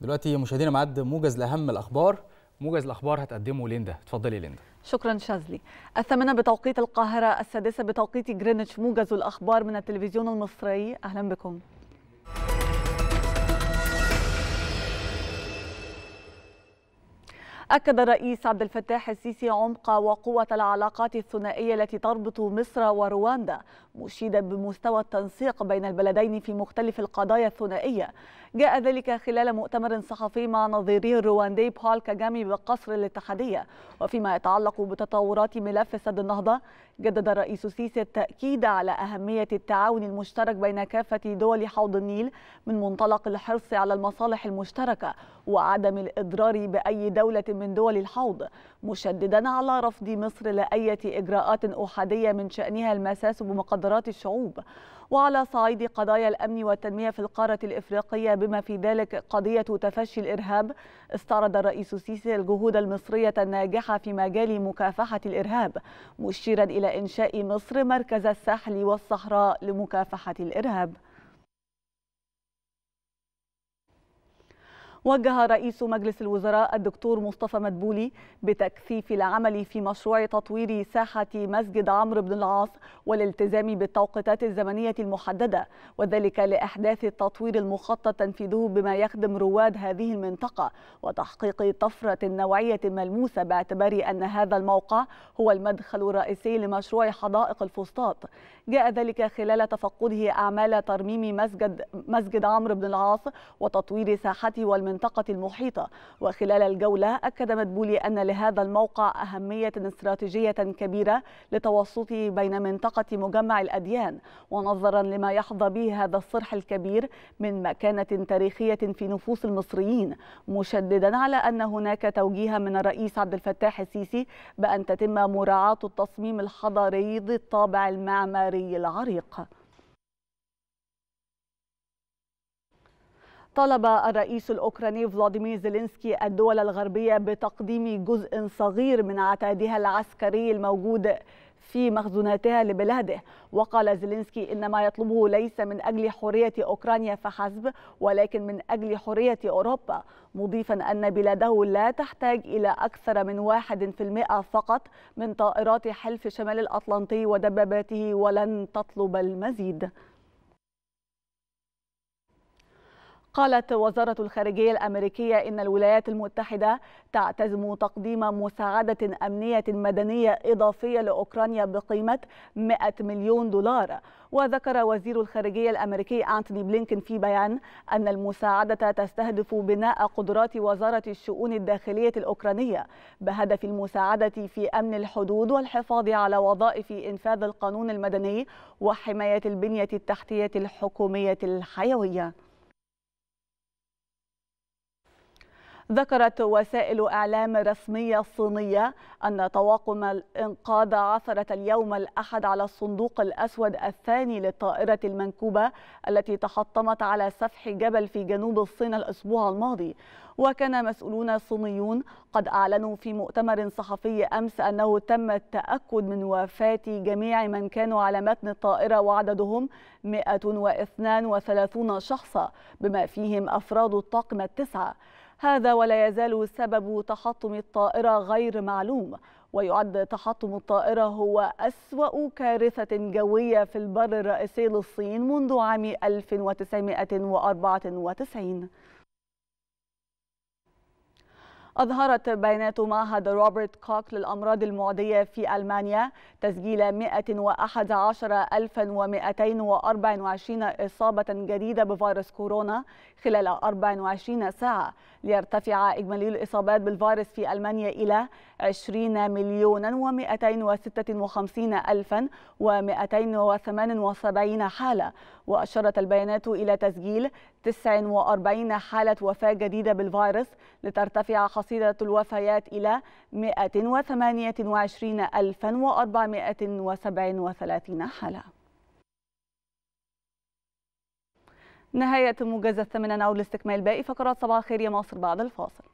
دلوقتي مشاهدينا معد موجز لاهم الاخبار موجز الاخبار هتقدمه ليندا اتفضلي ليندا شكرا شاذلي الثامنه بتوقيت القاهره السادسه بتوقيت جرينتش موجز الاخبار من التلفزيون المصري اهلا بكم أكد الرئيس عبد الفتاح السيسي عمق وقوة العلاقات الثنائية التي تربط مصر ورواندا مشيدا بمستوى التنسيق بين البلدين في مختلف القضايا الثنائية جاء ذلك خلال مؤتمر صحفي مع نظيره الرواندي بول كاجامي بقصر الاتحادية وفيما يتعلق بتطورات ملف سد النهضة جدد الرئيس السيسي التأكيد على أهمية التعاون المشترك بين كافة دول حوض النيل من منطلق الحرص على المصالح المشتركة وعدم الإضرار بأي دولة من دول الحوض مشددا على رفض مصر لأية إجراءات أحادية من شأنها المساس بمقدرات الشعوب وعلى صعيد قضايا الأمن والتنمية في القارة الإفريقية بما في ذلك قضية تفشي الإرهاب استعرض الرئيس السيسي الجهود المصرية الناجحة في مجال مكافحة الإرهاب مشيرا إلى إنشاء مصر مركز الساحل والصحراء لمكافحة الإرهاب وجه رئيس مجلس الوزراء الدكتور مصطفى مدبولي بتكثيف العمل في مشروع تطوير ساحة مسجد عمرو بن العاص والالتزام بالتوقيتات الزمنية المحددة وذلك لإحداث التطوير المخطط تنفيذه بما يخدم رواد هذه المنطقة وتحقيق طفرة نوعية ملموسة باعتبار أن هذا الموقع هو المدخل الرئيسي لمشروع حدائق الفسطاط جاء ذلك خلال تفقده أعمال ترميم مسجد, مسجد عمرو بن العاص وتطوير ساحته والمنطقة المنطقة المحيطة وخلال الجولة أكد مدبولي أن لهذا الموقع أهمية استراتيجية كبيرة لتوسطه بين منطقة مجمع الأديان ونظرا لما يحظى به هذا الصرح الكبير من مكانة تاريخية في نفوس المصريين مشددا على أن هناك توجيها من الرئيس عبد الفتاح السيسي بأن تتم مراعاة التصميم الحضاري ذي الطابع المعماري العريق طلب الرئيس الأوكراني فلاديمير زيلينسكي الدول الغربية بتقديم جزء صغير من عتادها العسكري الموجود في مخزوناتها لبلاده وقال زيلينسكي إن ما يطلبه ليس من أجل حرية أوكرانيا فحسب ولكن من أجل حرية أوروبا مضيفا أن بلاده لا تحتاج إلى أكثر من 1% فقط من طائرات حلف شمال الأطلنطي ودباباته ولن تطلب المزيد قالت وزارة الخارجية الأمريكية إن الولايات المتحدة تعتزم تقديم مساعدة أمنية مدنية إضافية لأوكرانيا بقيمة 100 مليون دولار وذكر وزير الخارجية الأمريكي أنتوني بلينكن في بيان أن المساعدة تستهدف بناء قدرات وزارة الشؤون الداخلية الأوكرانية بهدف المساعدة في أمن الحدود والحفاظ على وظائف إنفاذ القانون المدني وحماية البنية التحتية الحكومية الحيوية ذكرت وسائل إعلام رسمية صينية أن طواقم الإنقاذ عثرت اليوم الأحد على الصندوق الأسود الثاني للطائرة المنكوبة التي تحطمت على سفح جبل في جنوب الصين الأسبوع الماضي وكان مسؤولون صينيون قد أعلنوا في مؤتمر صحفي أمس أنه تم التأكد من وفاة جميع من كانوا على متن الطائرة وعددهم 132 شخصا بما فيهم أفراد الطاقم التسعة هذا ولا يزال سبب تحطم الطائرة غير معلوم ويعد تحطم الطائرة هو أسوأ كارثة جوية في البر الرئيسي للصين منذ عام 1994 أظهرت بيانات معهد روبرت كوك للأمراض المعدية في ألمانيا تسجيل 111224 إصابة جديدة بفيروس كورونا خلال 24 ساعة ليرتفع إجمالي الإصابات بالفيروس في ألمانيا إلى 20 مليون و256 ألفا و278 حالة وأشارت البيانات إلى تسجيل 49 حالة وفاة جديدة بالفيروس لترتفع خاصة وصلت الوفيات إلى 128437 حالة نهاية موجزة الثمن نعود لاستكمال باقي فقرات صباح الخير يا مصر بعد الفاصل